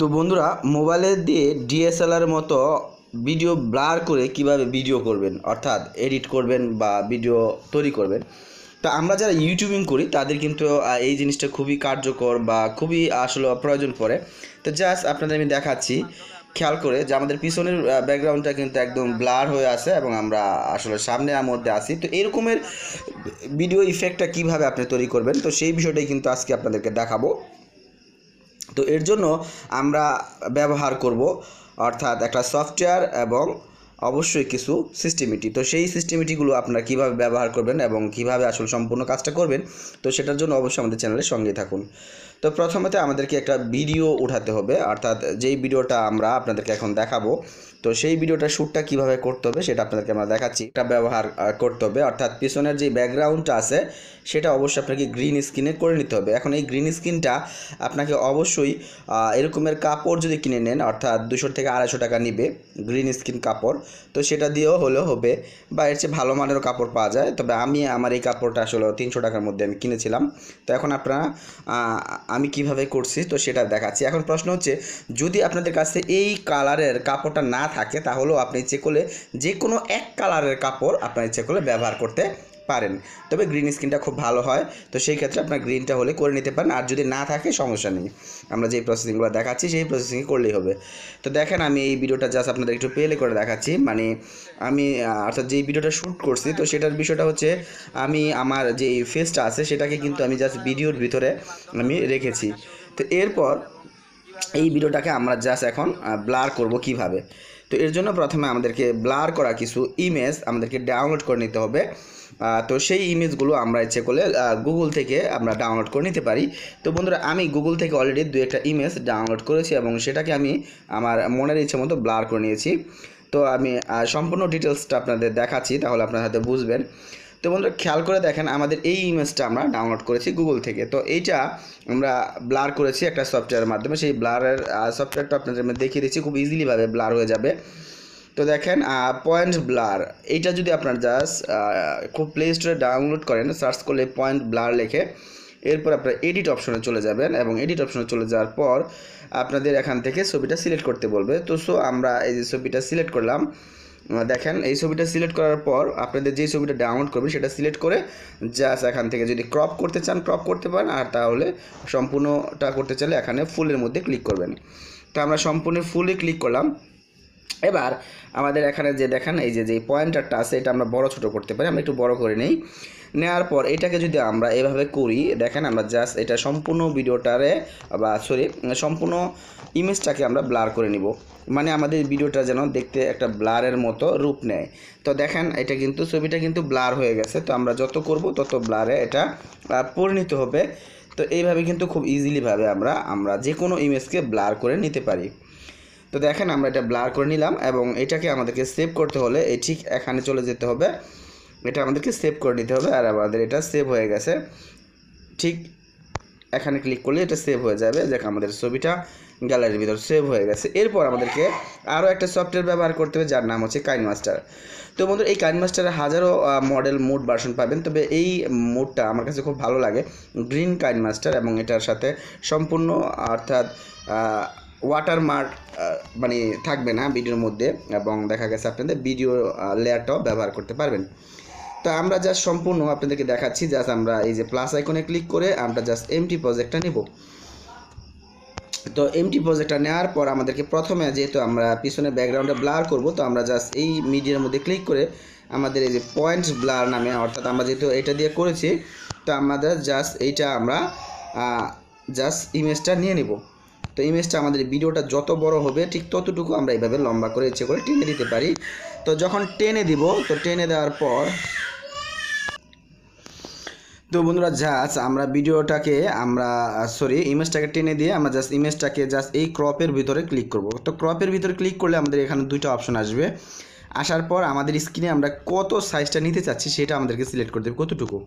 তো বন্ধুরা মোবাইলে দিয়ে ডিএসএলআর মতো ভিডিও ব্লার করে কিভাবে ভিডিও করবেন অর্থাৎ এডিট করবেন বা ভিডিও তৈরি করবেন তো আমরা যারা ইউটিউবিং করি তাদের কিন্তু এই জিনিসটা খুবই কার্যকর বা খুবই আসলে প্রয়োজন পড়ে তো জাস্ট আপনাদের আমি দেখাচ্ছি খেয়াল করে যে আমাদের পিছনের ব্যাকগ্রাউন্ডটা কিন্তু একদম ব্লার হয়ে আছে এবং আমরা আসলে সামনে মধ্যে আসি তো এরকমের ভিডিও ইফেক্টটা কিভাবে আপনি তৈরি করবেন তো সেই বিষয়টাই কিন্তু আজকে আপনাদেরকে দেখাবো তো এর জন্য আমরা ব্যবহার করব অর্থাৎ একটা সফটওয়্যার এবং অবশ্যই কিছু সিস্টেমেটি তো সেই সিস্টেমেটিগুলো আপনারা কীভাবে ব্যবহার করবেন এবং কীভাবে আসল সম্পূর্ণ কাজটা করবেন তো সেটার জন্য অবশ্যই আমাদের চ্যানেলের সঙ্গে থাকুন তো প্রথমেতে আমাদেরকে একটা ভিডিও উঠাতে হবে অর্থাৎ যেই ভিডিওটা আমরা আপনাদেরকে এখন দেখাবো তো সেই ভিডিওটা শ্যুটটা কিভাবে করতে হবে সেটা আপনাদেরকে আমরা দেখাচ্ছি এটা ব্যবহার করতে হবে অর্থাৎ পিছনের যে ব্যাকগ্রাউন্ডটা আছে সেটা অবশ্যই আপনাকে গ্রিন স্ক্রিনে করে নিতে হবে এখন এই গ্রিন স্ক্রিনটা আপনাকে অবশ্যই এরকমের কাপড় যদি কিনে নেন অর্থাৎ দুশো থেকে আড়াইশো টাকা নিবে গ্রিন স্ক্রিন কাপড় তো সেটা দিয়েও হলেও হবে বা এর চেয়ে ভালো মানেরও কাপড় পাওয়া যায় তবে আমি আমার এই কাপড়টা আসলে তিনশো টাকার মধ্যে আমি কিনেছিলাম তো এখন আপনারা আমি কিভাবে করছি তো সেটা দেখাচ্ছি এখন প্রশ্ন হচ্ছে যদি আপনাদের কাছে এই কালারের কাপড়টা না থাকে তাহলেও আপনি ইচ্ছে করলে যে কোনো এক কালারের কাপড় আপনার ইচ্ছে করলে ব্যবহার করতে পারেন তবে গ্রিন স্ক্রিনটা খুব ভালো হয় তো সেই ক্ষেত্রে আপনার গ্রিনটা হলে করে নিতে পারেন আর যদি না থাকে সমস্যা নেই আমরা যে প্রসেসিংগুলো দেখাচ্ছি সেই প্রসেসিং করলেই হবে তো দেখেন আমি এই ভিডিওটা জাস্ট আপনাদের একটু পেলে করে দেখাচ্ছি মানে আমি অর্থাৎ যেই ভিডিওটা শ্যুট করছি তো সেটার বিষয়টা হচ্ছে আমি আমার যে ফেসটা আছে সেটাকে কিন্তু আমি জাস্ট ভিডিওর ভিতরে আমি রেখেছি তো এরপর এই ভিডিওটাকে আমরা জাস্ট এখন ব্লার করব কিভাবে তো এর জন্য প্রথমে আমাদেরকে ব্লার করা কিছু ইমেজ আমাদেরকে ডাউনলোড করে নিতে হবে তো সেই ইমেজগুলো আমরা ইচ্ছে করলে গুগল থেকে আমরা ডাউনলোড করে নিতে পারি তো বন্ধুরা আমি গুগল থেকে অলরেডি দু একটা ইমেজ ডাউনলোড করেছি এবং সেটাকে আমি আমার মনের ইচ্ছে মতো ব্লার করে নিয়েছি তো আমি সম্পূর্ণ ডিটেলসটা আপনাদের দেখাচ্ছি তাহলে আপনারা হয়তো বুঝবেন তো বন্ধুরা খেয়াল করে দেখেন আমাদের এই ইমেজটা আমরা ডাউনলোড করেছি গুগল থেকে তো এইটা আমরা ব্লার করেছি একটা সফটওয়্যারের মাধ্যমে সেই ব্লারের সফটওয়্যারটা আপনাদের দেখিয়ে দিচ্ছি খুব ইজিলিভাবে ব্লার হয়ে যাবে তো দেখেন পয়েন্ট ব্লার এইটা যদি আপনার জাস্ট খুব প্লে স্টোরে ডাউনলোড করেন সার্চ করলে পয়েন্ট ব্লার লেখে এরপর আপনার এডিট অপশনে চলে যাবেন এবং এডিট অপশনে চলে যাওয়ার পর আপনাদের এখান থেকে ছবিটা সিলেক্ট করতে বলবে তো সো আমরা এই যে ছবিটা সিলেক্ট করলাম দেখেন এই ছবিটা সিলেক্ট করার পর আপনাদের যে ছবিটা ডাউনলোড করবেন সেটা সিলেক্ট করে জাস্ট এখান থেকে যদি ক্রপ করতে চান ক্রপ করতে পারেন আর তাহলে সম্পূর্ণটা করতে চাইলে এখানে ফুলের মধ্যে ক্লিক করবেন তো আমরা সম্পূর্ণ ফুলে ক্লিক করলাম এবার আমাদের এখানে যে দেখেন এই যে যে পয়েন্টারটা আছে এটা আমরা বড় ছোট করতে পারি আমরা একটু বড় করে নিই নেওয়ার পর এটাকে যদি আমরা এভাবে করি দেখেন আমরা জাস্ট এটা সম্পূর্ণ ভিডিওটারে বা সরি সম্পূর্ণ ইমেজটাকে আমরা ব্লার করে নিব মানে আমাদের ভিডিওটা যেন দেখতে একটা ব্লারের মতো রূপ নেয় তো দেখেন এটা কিন্তু ছবিটা কিন্তু ব্লার হয়ে গেছে তো আমরা যত করব তত ব্লারে এটা পরিণত হবে তো এইভাবে কিন্তু খুব ইজিলিভাবে আমরা আমরা যে কোনো ইমেজকে ব্লার করে নিতে পারি তো দেখেন আমরা এটা ব্লার করে নিলাম এবং এটাকে আমাদেরকে সেভ করতে হলে এই ঠিক এখানে চলে যেতে হবে এটা আমাদেরকে সেভ করে নিতে হবে আর আমাদের এটা সেভ হয়ে গেছে ঠিক এখানে ক্লিক করলে এটা সেভ হয়ে যাবে দেখ আমাদের ছবিটা গ্যালারির ভিতর সেভ হয়ে গেছে এরপর আমাদেরকে আরও একটা সফটওয়্যার ব্যবহার করতে হবে যার নাম হচ্ছে কাইন মাস্টার তো বন্ধু এই কাইন মাস্টারের হাজারো মডেল মুড ভার্সন পাবেন তবে এই মুডটা আমার কাছে খুব ভালো লাগে গ্রিন কাইন মাস্টার এবং এটার সাথে সম্পূর্ণ অর্থাৎ ওয়াটারমার্ক মানে থাকবে না ভিডিওর মধ্যে এবং দেখা গেছে আপনাদের ভিডিও লেয়ারটাও ব্যবহার করতে পারবেন তো আমরা জাস্ট সম্পূর্ণ আপনাদেরকে দেখাচ্ছি জাস্ট আমরা এই যে প্লাস আইকনে ক্লিক করে আমরা জাস্ট এমটি প্রজেক্টটা নেব তো এমটি প্রজেক্টটা নেওয়ার পর আমাদেরকে প্রথমে যেহেতু আমরা পিছনে ব্যাকগ্রাউন্ডে ব্লার করব তো আমরা জাস্ট এই মিডিয়ার মধ্যে ক্লিক করে আমাদের এই যে পয়েন্টস ব্লার নামে অর্থাৎ আমরা যেহেতু এটা দিয়ে করেছি তো আমাদের জাস্ট এইটা আমরা জাস্ট ইমেজটা নিয়ে নেব তো ইমেজটা আমাদের ভিডিওটা যত বড় হবে ঠিক ততটুকু আমরা এইভাবে লম্বা করে ইচ্ছে করে টেনে দিতে পারি তো যখন টেনে দিব তো টেনে দেওয়ার পর তো বন্ধুরা জাস্ট আমরা ভিডিওটাকে আমরা সরি ইমেজটাকে টেনে দিয়ে আমরা জাস্ট ইমেজটাকে জাস্ট এই ক্রপের ভিতরে ক্লিক করব তো ক্রপের ভিতরে ক্লিক করলে আমাদের এখানে দুটো অপশন আসবে আসার পর আমাদের স্ক্রিনে আমরা কত সাইজটা নিতে চাচ্ছি সেটা আমাদেরকে সিলেক্ট করে দেবে কতটুকু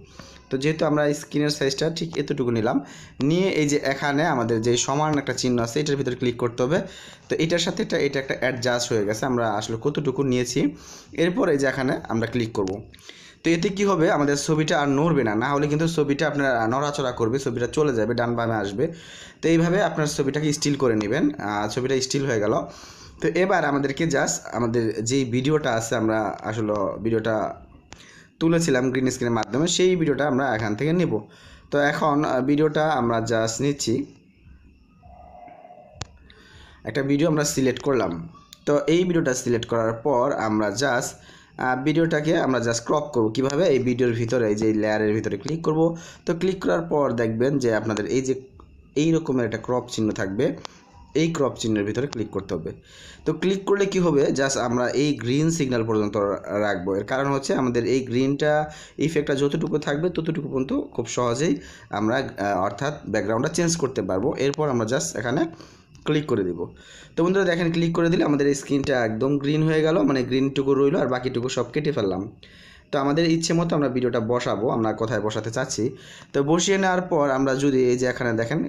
তো যেহেতু আমরা স্ক্রিনের সাইজটা ঠিক এতটুকু নিলাম নিয়ে এই যে এখানে আমাদের যে সমান একটা চিহ্ন আছে এটার ভিতরে ক্লিক করতে হবে তো এটার সাথে এটা এটা একটা অ্যাডজাস্ট হয়ে গেছে আমরা আসলে কতটুকু নিয়েছি এরপর এই যে এখানে আমরা ক্লিক করব তো এতে কি হবে আমাদের ছবিটা আর নড়বে না না হলে কিন্তু ছবিটা আপনার নড়াচড়া করবে ছবিটা চলে যাবে ডান বামে আসবে তো এইভাবে আপনার ছবিটাকে স্টিল করে নেবেন ছবিটা স্টিল হয়ে গেল তো এবার আমাদেরকে জাস্ট আমাদের যেই ভিডিওটা আছে আমরা আসলে ভিডিওটা তুলেছিলাম গ্রিন স্ক্রিনের মাধ্যমে সেই ভিডিওটা আমরা এখান থেকে নেব তো এখন ভিডিওটা আমরা জাস্ট নিচ্ছি একটা ভিডিও আমরা সিলেক্ট করলাম তো এই ভিডিওটা সিলেক্ট করার পর আমরা জাস্ট ভিডিওটাকে আমরা জাস্ট ক্রপ করব কিভাবে এই ভিডিওর ভিতরে এই যে লেয়ারের ভিতরে ক্লিক করব তো ক্লিক করার পর দেখবেন যে আপনাদের এই যে এই রকমের একটা ক্রপ চিহ্ন থাকবে এই ক্রপ চিহ্নের ভিতরে ক্লিক করতে হবে তো ক্লিক করলে কি হবে জাস্ট আমরা এই গ্রিন সিগন্যাল পর্যন্ত রাখবো এর কারণ হচ্ছে আমাদের এই গ্রিনটা ইফেক্টটা যতটুকু থাকবে ততটুকু পর্যন্ত খুব সহজেই আমরা অর্থাৎ ব্যাকগ্রাউন্ডটা চেঞ্জ করতে পারবো এরপর আমরা জাস্ট এখানে ক্লিক করে দিব তো বন্ধুরা দেখেন ক্লিক করে দিলে আমাদের স্ক্রিনটা একদম গ্রিন হয়ে গেল মানে গ্রিনটুকু রইলো আর বাকিটুকু সব কেটে ফেললাম তো আমাদের ইচ্ছে মতো আমরা ভিডিওটা বসাবো আমরা কোথায় বসাতে চাচ্ছি তো বসিয়ে নেওয়ার পর আমরা যদি এই যে এখানে দেখেন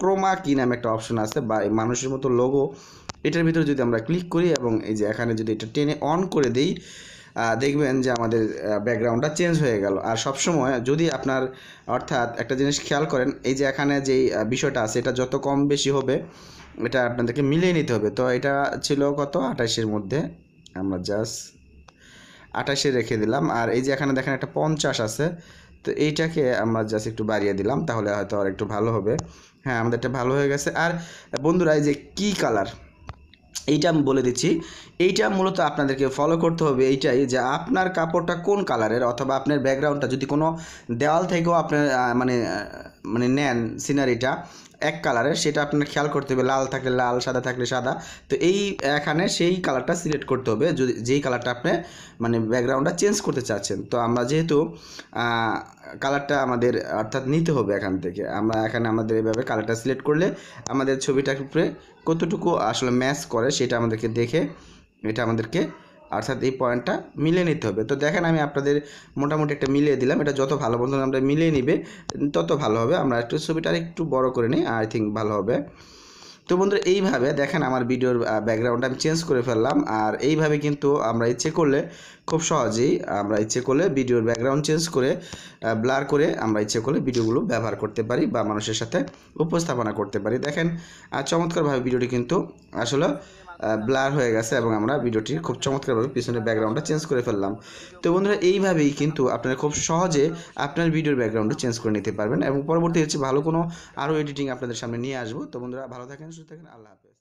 ক্রোমা কি নামে একটা অপশন আছে বা মানুষের মতো লোগো এটার ভিতরে যদি আমরা ক্লিক করি এবং এই যে এখানে যদি এটা টেনে অন করে দিই দেখবেন যে আমাদের ব্যাকগ্রাউন্ডটা চেঞ্জ হয়ে গেল আর সবসময় যদি আপনার অর্থাৎ একটা জিনিস খেয়াল করেন এই যে এখানে যেই বিষয়টা আছে এটা যত কম বেশি হবে এটা আপনাদেরকে মিলিয়ে নিতে হবে তো এটা ছিল কত আঠাশের মধ্যে আমরা জাস্ট আঠাশে রেখে দিলাম আর এই যে এখানে দেখেন একটা পঞ্চাশ আছে তো এইটাকে আমরা জাস্ট একটু বাড়িয়ে দিলাম তাহলে হয়তো আর একটু ভালো হবে হ্যাঁ আমাদেরটা ভালো হয়ে গেছে আর বন্ধুরা এই যে কি কালার এইটা আমি বলে দিচ্ছি এইটা মূলত আপনাদেরকে ফলো করতে হবে এইটাই যে আপনার কাপড়টা কোন কালারের অথবা আপনার ব্যাকগ্রাউন্ডটা যদি কোনো দেওয়াল থেকেও আপনার মানে মানে নেন সিনারিটা এক কালারের সেটা আপনার খেয়াল করতে হবে লাল থাকলে লাল সাদা থাকলে সাদা তো এই এখানে সেই কালারটা সিলেক্ট করতে হবে যদি যেই কালারটা আপনি মানে ব্যাকগ্রাউন্ডটা চেঞ্জ করতে চাচ্ছেন তো আমরা যেহেতু কালারটা আমাদের অর্থাৎ নিতে হবে এখান থেকে আমরা এখানে আমাদের এভাবে কালারটা সিলেক্ট করলে আমাদের ছবিটার উপরে কতটুকু আসলে ম্যাচ করে সেটা আমাদেরকে দেখে এটা আমাদেরকে অর্থাৎ এই পয়েন্টটা মিলিয়ে নিতে হবে তো দেখেন আমি আপনাদের মোটামুটি একটা মিলিয়ে দিলাম এটা যত ভালো বন্ধুরা আমরা মিলিয়ে নিবে তত ভালো হবে আমরা একটু ছবিটা একটু বড় করে নিই আই থিঙ্ক ভালো হবে তো বন্ধুরা এইভাবে দেখেন আমার ভিডিওর ব্যাকগ্রাউন্ড আমি চেঞ্জ করে ফেললাম আর এইভাবে কিন্তু আমরা ইচ্ছে করলে খুব সহজেই আমরা ইচ্ছে করলে ভিডিওর ব্যাকগ্রাউন্ড চেঞ্জ করে ব্লার করে আমরা ইচ্ছে করলে ভিডিওগুলো ব্যবহার করতে পারি বা মানুষের সাথে উপস্থাপনা করতে পারি দেখেন আর চমৎকারভাবে ভিডিওটি কিন্তু আসলে ব্লার হয়ে গেছে এবং আমরা ভিডিওটির খুব চমৎকারভাবে পিছনের ব্যাকগ্রাউন্ডটা চেঞ্জ করে ফেললাম তো বন্ধুরা এইভাবেই কিন্তু আপনারা খুব সহজে আপনার ভিডিওর ব্যাকগ্রাউন্ডটা চেঞ্জ করে নিতে পারবেন এবং পরবর্তী হচ্ছে ভালো কোনো আরও এডিটিং আপনাদের সামনে নিয়ে আসবো তো বন্ধুরা ভালো থাকেন সুস্থ থাকেন আল্লাহ হাফেজ